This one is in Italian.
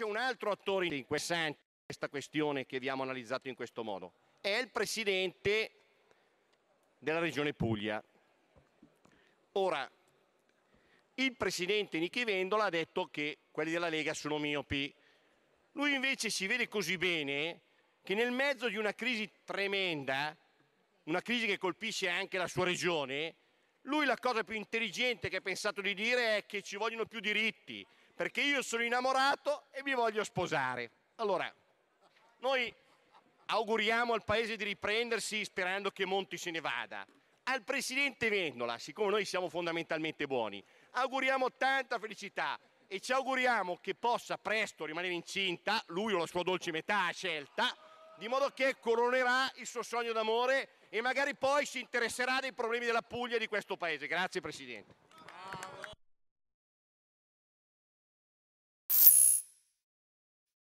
C'è un altro attore in questa questione che abbiamo analizzato in questo modo, è il presidente della regione Puglia. Ora, il presidente Nichi Vendola ha detto che quelli della Lega sono miopi. Lui invece si vede così bene che nel mezzo di una crisi tremenda, una crisi che colpisce anche la sua regione, lui la cosa più intelligente che ha pensato di dire è che ci vogliono più diritti, perché io sono innamorato e mi voglio sposare. Allora, noi auguriamo al paese di riprendersi sperando che Monti se ne vada. Al presidente Vendola, siccome noi siamo fondamentalmente buoni, auguriamo tanta felicità e ci auguriamo che possa presto rimanere incinta, lui o la sua dolce metà a scelta, di modo che coronerà il suo sogno d'amore e magari poi si interesserà dei problemi della Puglia e di questo paese. Grazie Presidente.